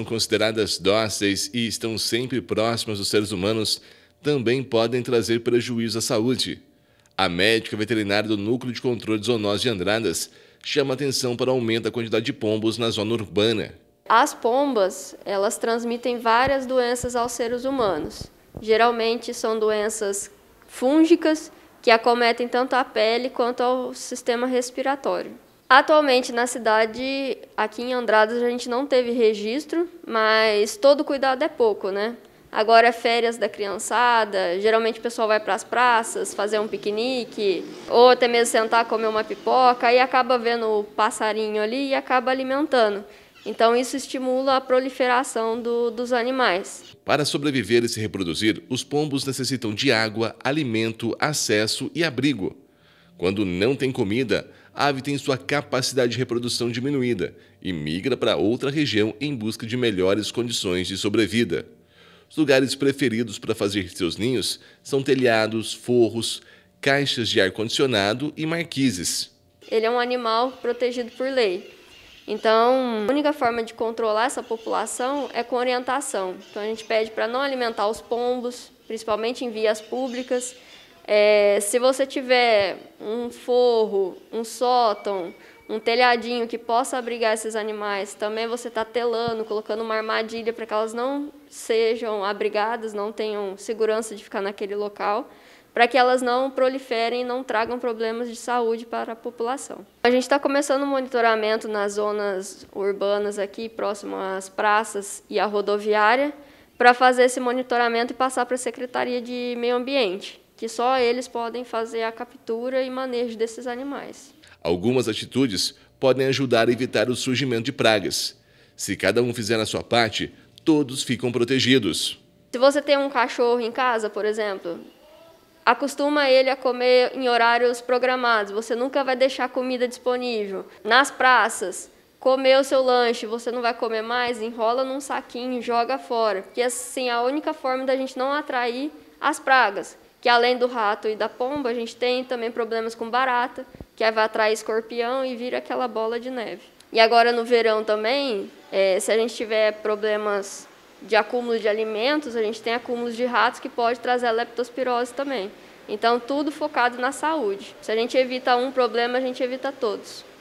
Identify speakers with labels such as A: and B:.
A: são consideradas dóceis e estão sempre próximas dos seres humanos também podem trazer prejuízo à saúde. A médica veterinária do Núcleo de Controle de de Andradas chama atenção para o aumento da quantidade de pombos na zona urbana.
B: As pombas, elas transmitem várias doenças aos seres humanos. Geralmente são doenças fúngicas que acometem tanto a pele quanto ao sistema respiratório. Atualmente na cidade, aqui em Andradas, a gente não teve registro, mas todo cuidado é pouco, né? Agora é férias da criançada, geralmente o pessoal vai para as praças fazer um piquenique, ou até mesmo sentar comer uma pipoca, e acaba vendo o passarinho ali e acaba alimentando. Então, isso estimula a proliferação do, dos animais.
A: Para sobreviver e se reproduzir, os pombos necessitam de água, alimento, acesso e abrigo. Quando não tem comida, a ave tem sua capacidade de reprodução diminuída e migra para outra região em busca de melhores condições de sobrevida. Os lugares preferidos para fazer seus ninhos são telhados, forros, caixas de ar-condicionado e marquises.
B: Ele é um animal protegido por lei. Então, a única forma de controlar essa população é com orientação. Então, a gente pede para não alimentar os pombos, principalmente em vias públicas, é, se você tiver um forro, um sótão, um telhadinho que possa abrigar esses animais, também você está telando, colocando uma armadilha para que elas não sejam abrigadas, não tenham segurança de ficar naquele local, para que elas não proliferem e não tragam problemas de saúde para a população. A gente está começando o um monitoramento nas zonas urbanas aqui, próximo às praças e à rodoviária, para fazer esse monitoramento e passar para a Secretaria de Meio Ambiente que só eles podem fazer a captura e manejo desses animais.
A: Algumas atitudes podem ajudar a evitar o surgimento de pragas. Se cada um fizer a sua parte, todos ficam protegidos.
B: Se você tem um cachorro em casa, por exemplo, acostuma ele a comer em horários programados. Você nunca vai deixar comida disponível. Nas praças, comer o seu lanche, você não vai comer mais, enrola num saquinho, e joga fora. Porque assim, a única forma da gente não atrair as pragas que além do rato e da pomba, a gente tem também problemas com barata, que vai atrair escorpião e vira aquela bola de neve. E agora no verão também, é, se a gente tiver problemas de acúmulo de alimentos, a gente tem acúmulos de ratos que pode trazer a leptospirose também. Então, tudo focado na saúde. Se a gente evita um problema, a gente evita todos.